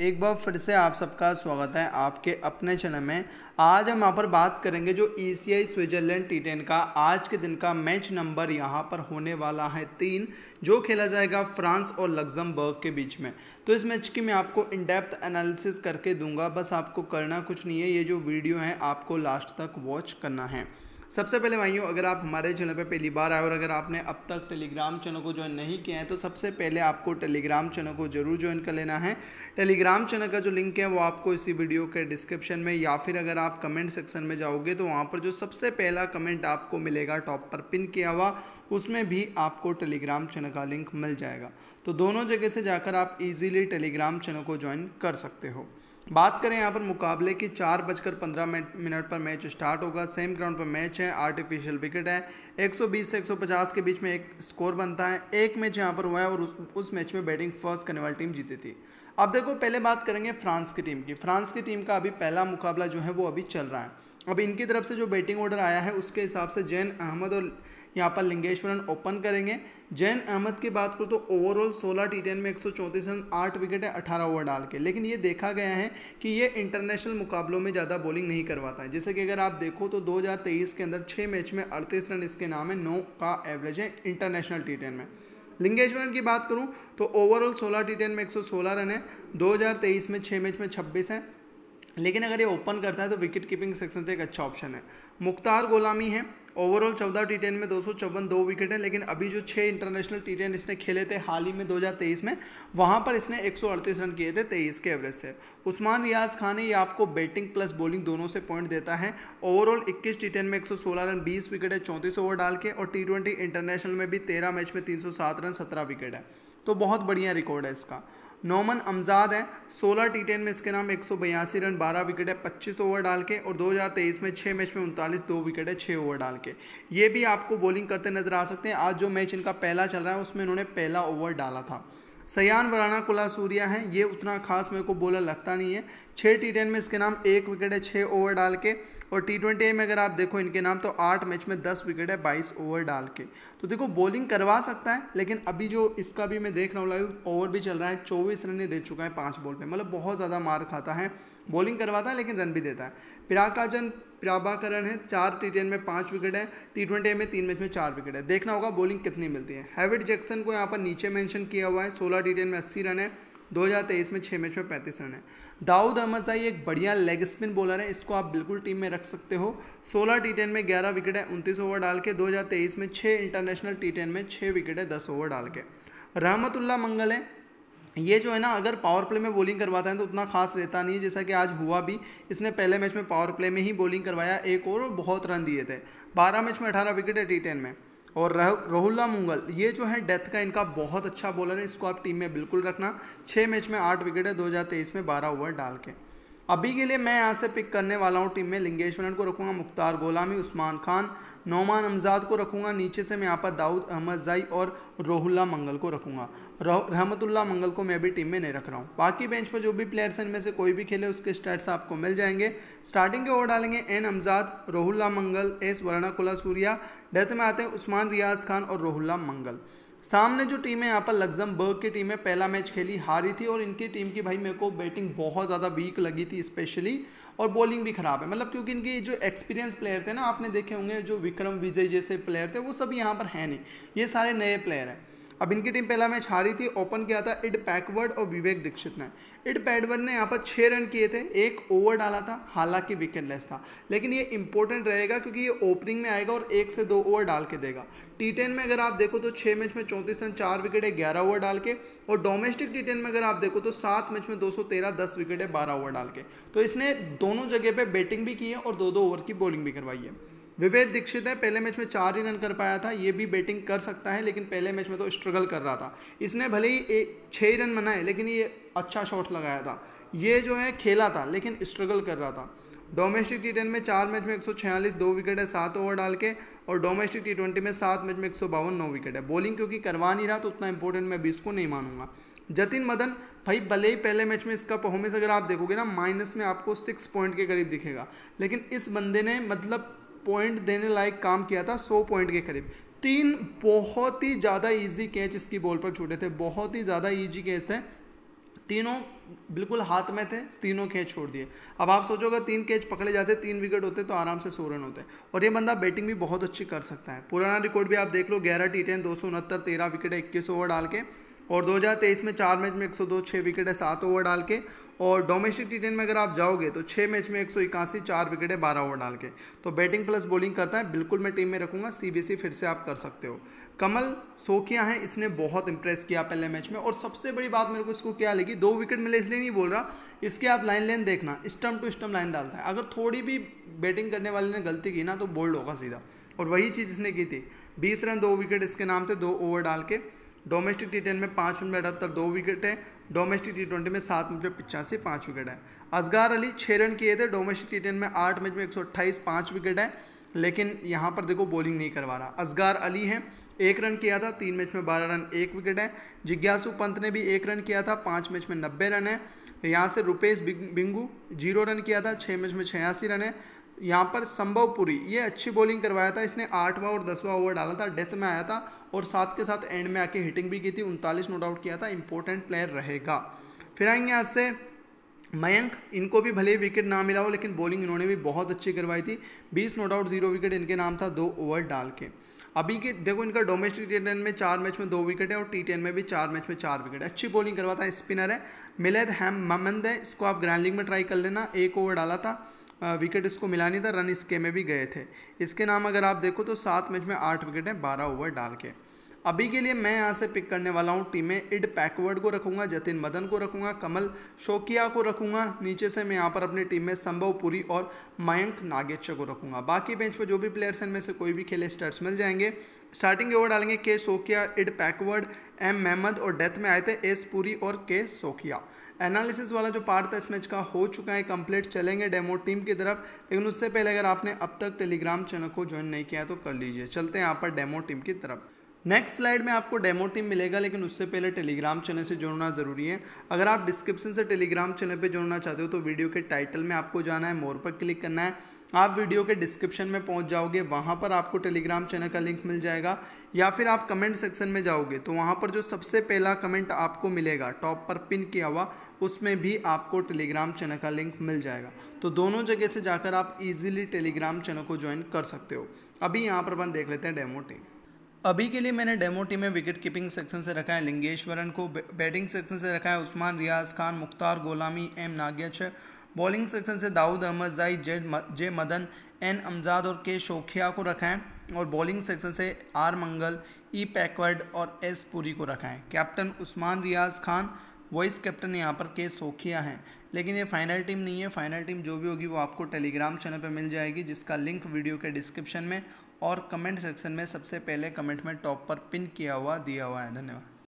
एक बार फिर से आप सबका स्वागत है आपके अपने चैनल में आज हम यहाँ पर बात करेंगे जो E C I Switzerland T ten का आज के दिन का मैच नंबर यहाँ पर होने वाला है तीन जो खेला जाएगा फ्रांस और लग्जमबर्ग के बीच में तो इस मैच की मैं आपको इन डेप्थ एनालिसिस करके दूंगा बस आपको करना कुछ नहीं है ये जो वीडियो है आपको लास्ट तक वॉच करना है सबसे पहले भाइयों अगर आप हमारे चैनल पर पहली बार आए और अगर आपने अब तक टेलीग्राम चैनल को ज्वाइन नहीं किया है तो सबसे पहले आपको टेलीग्राम चैनल को जरूर ज्वाइन कर लेना है टेलीग्राम चैनल का जो लिंक है वो आपको इसी वीडियो के डिस्क्रिप्शन में या फिर अगर आप कमेंट सेक्शन में जाओगे तो वहाँ पर जो सबसे पहला कमेंट आपको मिलेगा टॉप पर पिन किया हुआ उसमें भी आपको टेलीग्राम चैनल का लिंक मिल जाएगा तो दोनों जगह से जाकर आप इजीली टेलीग्राम चैनल को ज्वाइन कर सकते हो बात करें यहाँ पर मुकाबले की चार बजकर पंद्रह मिनट पर मैच स्टार्ट होगा सेम ग्राउंड पर मैच है आर्टिफिशियल विकेट है 120 से 150 के बीच में एक स्कोर बनता है एक मैच यहाँ पर हुआ है और उस उस मैच में बैटिंग फर्स्ट करने वाली टीम जीती थी अब देखो पहले बात करेंगे फ्रांस की टीम की फ्रांस की टीम का अभी पहला मुकाबला जो है वो अभी चल रहा है अब इनकी तरफ से जो बैटिंग ऑर्डर आया है उसके हिसाब से जैन अहमद और यहाँ पर लिंगेश्वरन ओपन करेंगे जैन अहमद की बात करूँ तो ओवरऑल 16 टी में एक रन आठ विकेट है अठारह ओवर डाल के लेकिन ये देखा गया है कि ये इंटरनेशनल मुकाबलों में ज़्यादा बॉलिंग नहीं करवाता है जैसे कि अगर आप देखो तो 2023 के अंदर छः मैच में अड़तीस रन इसके नाम है नौ का एवरेज है इंटरनेशनल टी में लिंगेश्वरन की बात करूं तो ओवरऑल सोलह टी में 116 रन है 2023 में छः मैच में 26 है लेकिन अगर ये ओपन करता है तो विकेट कीपिंग सेक्शन से एक अच्छा ऑप्शन है मुख्तार गोलामी है ओवरऑल चौदह टी टेन में दो सौ चौवन दो विकेट हैं लेकिन अभी जो छः इंटरनेशनल टी टेन इसने खेले थे हाल ही में 2023 में वहाँ पर इसने 138 रन किए थे तेईस के एवरेज से उस्मान रियाज खान ही आपको बैटिंग प्लस बॉलिंग दोनों से पॉइंट देता है ओवरऑल 21 टी टेन में 116 रन 20 विकेट है चौंतीस ओवर डाल के और टी इंटरनेशनल में भी तेरह मैच में तीन रन सत्रह विकेट है तो बहुत बढ़िया रिकॉर्ड है इसका नोमन अमजाद हैं सोलह टी टेन में इसके नाम एक रन बारह विकेट है पच्चीस ओवर डाल के और 2023 में छः मैच में उनतालीस दो विकेट है छः ओवर डाल के ये भी आपको बॉलिंग करते नजर आ सकते हैं आज जो मैच इनका पहला चल रहा है उसमें इन्होंने पहला ओवर डाला था सयान वराना कुला सूर्या हैं ये उतना खास मेरे को बोला लगता नहीं है छः टी टेन में इसके नाम एक विकेट है छः ओवर डाल के और टी ट्वेंटी में अगर आप देखो इनके नाम तो आठ मैच में दस विकेट है बाईस ओवर डाल के तो देखो बॉलिंग करवा सकता है लेकिन अभी जो इसका भी मैं देख रहा हूँ लाइव ओवर भी चल रहा है चौबीस रन ही दे चुका है पाँच बॉल पर मतलब बहुत ज़्यादा मार खाता है बॉलिंग करवाता है लेकिन रन भी देता है पिराकाजन पिराबाकरण है चार टी टेन में पाँच विकेट है टी ट्वेंटी में तीन मैच में चार विकेट है देखना होगा बॉलिंग कितनी मिलती है हैविड जैक्सन को यहाँ पर नीचे मैंशन किया हुआ है सोलह टी टेन में अस्सी रन है दो हज़ार तेईस में छः मैच में पैंतीस रन है दाऊद साई एक बढ़िया लेग स्पिन बॉलर है इसको आप बिल्कुल टीम में रख सकते हो 16 टी टेन में 11 विकेट है उनतीस ओवर डाल के दो में 6 इंटरनेशनल टी टेन में 6 विकेट है 10 ओवर डाल के रहमतुल्ला मंगल है ये जो है ना अगर पावर प्ले में बॉलिंग करवाता है तो उतना खास रहता नहीं है जैसा कि आज हुआ भी इसने पहले मैच में पावर प्ले में ही बॉलिंग करवाया एक और बहुत रन दिए थे बारह मैच में अठारह विकेट है टी टेन में और रोहुल्ला मुंगल ये जो है डेथ का इनका बहुत अच्छा बॉलर है इसको आप टीम में बिल्कुल रखना छः मैच में आठ विकेट है दो में बारह ओवर डाल के अभी के लिए मैं यहाँ से पिक करने वाला हूँ टीम में लिंगेश वलन को रखूँगा मुख्तार गोलामी उस्मान खान नौमान अमजाद को रखूँगा नीचे से मैं यहाँ पर दाऊद अहमद जई और रोहुल्ला मंगल को रखूँगा रहमतुल्ला मंगल को मैं भी टीम में नहीं रख रहा हूँ बाकी बेंच पर जो भी प्लेयर्स हैं इनमें से कोई भी खेले उसके स्टैट्स आपको मिल जाएंगे स्टार्टिंग के ओवर डालेंगे N Hamzad Rohullah Mangal S Warnakulasuriya death में आते हैं उस्मान रियाज खान और रोहुल्ला मंगल सामने जो टीम है यहाँ पर लग्जमबर्ग की टीम है पहला मैच खेली हारी थी और इनकी टीम की भाई मेरे को बैटिंग बहुत ज़्यादा वीक लगी थी स्पेशली और बॉलिंग भी ख़राब है मतलब क्योंकि इनके जो एक्सपीरियंस प्लेयर थे ना आपने देखे होंगे जो विक्रम विजय जैसे प्लेयर थे वो सब यहाँ पर हैं नहीं ये सारे नए प्लेयर हैं अब इनकी टीम पहला मैच हारी थी ओपन किया था इड पैकवर्ड और विवेक दीक्षित ने इड पैडवर्ड ने यहाँ पर छः रन किए थे एक ओवर डाला था हालांकि विकेटलेस था लेकिन ये इंपॉर्टेंट रहेगा क्योंकि ये ओपनिंग में आएगा और एक से दो ओवर डाल के देगा टी टेन में अगर आप देखो तो छः मैच में चौंतीस रन चार विकेट है ग्यारह ओवर डाल के और डोमेस्टिक टी टेन में अगर आप देखो तो सात मैच में दो सौ तेरह दस विकेट है बारह ओवर डाल के तो इसने दोनों जगह पर बैटिंग भी की है और दो दो ओवर की बॉलिंग भी करवाई है विवेक दीक्षित है पहले मैच में चार ही रन कर पाया था ये भी बैटिंग कर सकता है लेकिन पहले मैच में तो स्ट्रगल कर रहा था इसने भले ही छः ही रन बनाए लेकिन ये अच्छा शॉट लगाया था ये जो है खेला था लेकिन स्ट्रगल कर रहा था डोमेस्टिक टी टेन में चार मैच में एक दो विकेट है सात ओवर डाल के और डोमेस्टिक टी ट्वेंटी में सात मैच में एक नौ विकेट है बॉलिंग क्योंकि करवा नहीं रहा तो उतना इंपॉर्टेंट मैं भी इसको नहीं मानूंगा जतिन मदन भाई भले ही पहले मैच में इसका परफॉर्मेंस अगर आप देखोगे ना माइनस में आपको सिक्स पॉइंट के करीब दिखेगा लेकिन इस बंदे ने मतलब पॉइंट देने लायक काम किया था सौ पॉइंट के करीब तीन बहुत ही ज़्यादा इजी कैच इसकी बॉल पर छूटे थे बहुत ही ज़्यादा इजी कैच थे तीनों बिल्कुल हाथ में थे तीनों कैच छोड़ दिए अब आप सोचोगे तीन कैच पकड़े जाते तीन विकेट होते तो आराम से सौ रन होते और ये बंदा बैटिंग भी बहुत अच्छी कर सकता है पुराना रिकॉर्ड भी आप देख लो ग्यारह टी टेन दो सौ उनहत्तर तेरह विकेट इक्कीस ओवर डाल के और 2023 में चार मैच में 102 सौ दो छः विकेट है सात ओवर डाल के और डोमेस्टिक टी में अगर आप जाओगे तो छः मैच में एक सौ इक्यासी चार विकेटें बारह ओवर डाल के तो बैटिंग प्लस बॉलिंग करता है बिल्कुल मैं टीम में रखूँगा सी फिर से आप कर सकते हो कमल सोखिया है इसने बहुत इंप्रेस किया पहले मैच में और सबसे बड़ी बात मेरे को इसको क्या लगी दो विकेट मिले इसलिए नहीं बोल रहा इसके आप लाइन लेन देखना स्टम्प टू स्टम्प लाइन डालता है अगर थोड़ी भी बैटिंग करने वाले ने गलती की ना तो बोल्ड होगा सीधा और वही चीज़ इसने की थी बीस रन दो विकेट इसके नाम थे दो ओवर डाल के डोमेस्टिक टी में पाँच मिनट में अठहत्तर दो विकेट हैं डोमेस्टिक टी ट्वेंटी में सात मैच में पिचासी पाँच विकेट है असगार अली छः रन किए थे डोमेस्टिक टी ट्वेंटी में आठ मैच में एक सौ अट्ठाईस पाँच विकेट है लेकिन यहाँ पर देखो बॉलिंग नहीं करवा रहा असगार अली हैं एक रन किया था तीन मैच में बारह रन एक विकेट है जिज्ञासु पंत ने भी एक रन किया था पाँच मैच में नब्बे रन है यहाँ से रुपेश बिंगू जीरो रन किया था छः मैच में छियासी रन है यहाँ पर संभवपुरी ये अच्छी बॉलिंग करवाया था इसने आठवां और दसवां ओवर डाला था डेथ में आया था और साथ के साथ एंड में आके हिटिंग भी की थी उनतालीस नोट आउट किया था इंपॉर्टेंट प्लेयर रहेगा फिर आएंगे यहाँ से मयंक इनको भी भले ही विकेट ना मिला हो लेकिन बॉलिंग इन्होंने भी बहुत अच्छी करवाई थी बीस नोट आउट जीरो विकेट इनके नाम था दो ओवर डाल के अभी के देखो इनका डोमेस्टिक टी टेन में चार मैच में दो विकेट है और टी टेन में भी चार मैच में चार विकेट है अच्छी बॉलिंग करवाता है स्पिनर है मिलेद हैम ममंद है इसको आप ग्रैंड लीग में ट्राई कर लेना एक ओवर डाला था विकेट इसको मिला नहीं था रन इसके में भी गए थे इसके नाम अगर आप देखो तो सात मैच में आठ विकेटें बारह ओवर डाल के अभी के लिए मैं यहाँ से पिक करने वाला हूँ टीमें इड पैकवर्ड को रखूँगा जतिन मदन को रखूँगा कमल शोकिया को रखूँगा नीचे से मैं यहाँ पर अपनी टीम में संभव पुरी और मयंक नागेश्वर को रखूँगा बाकी बेंच पर जो भी प्लेयर्स हैं इनमें से कोई भी खेले स्टर्ट्स मिल जाएंगे स्टार्टिंग के ओवर डालेंगे के सोकिया इड पैकवर्ड एम महमद और डेथ में आए थे एस पुरी और के सोकिया एनालिसिस वाला जो पार्ट था इस मैच का हो चुका है कंप्लीट चलेंगे डेमो टीम की तरफ लेकिन उससे पहले अगर आपने अब तक टेलीग्राम चैनल को ज्वाइन नहीं किया तो कर लीजिए चलते हैं यहाँ पर डेमो टीम की तरफ नेक्स्ट स्लाइड में आपको डेमो टीम मिलेगा लेकिन उससे पहले टेलीग्राम चैनल से जुड़ना ज़रूरी है अगर आप डिस्क्रिप्शन से टेलीग्राम चैनल पर जुड़ना चाहते हो तो वीडियो के टाइटल में आपको जाना है मोर पर क्लिक करना है आप वीडियो के डिस्क्रिप्शन में पहुंच जाओगे वहां पर आपको टेलीग्राम चैनल का लिंक मिल जाएगा या फिर आप कमेंट सेक्शन में जाओगे तो वहाँ पर जो सबसे पहला कमेंट आपको मिलेगा टॉप पर पिन किया हुआ उसमें भी आपको टेलीग्राम चैनल का लिंक मिल जाएगा तो दोनों जगह से जाकर आप इजीली टेलीग्राम चैनल को ज्वाइन कर सकते हो अभी यहाँ पर अपन देख लेते हैं डेमो टीम अभी के लिए मैंने डेमो टीम में विकेट कीपिंग सेक्शन से रखा है लिंगेश्वरन को बैटिंग सेक्शन से रखा है उस्मान रियाज खान मुख्तार गोलामी एम नागेच बॉलिंग सेक्शन से दाऊद अहमद जाई Z J Madan N Amjad और के शोखिया को रखा है और बॉलिंग सेक्शन से आर मंगल ई पैकवर्ड और एस पुरी को रखा है captain Usman Riyaz Khan vice captain यहाँ पर के सोखिया हैं लेकिन ये फाइनल टीम नहीं है फाइनल टीम जो भी होगी वो आपको टेलीग्राम चैनल पर मिल जाएगी जिसका लिंक वीडियो के डिस्क्रिप्शन में और कमेंट सेक्शन में सबसे पहले कमेंट में टॉप पर पिन किया हुआ दिया हुआ है धन्यवाद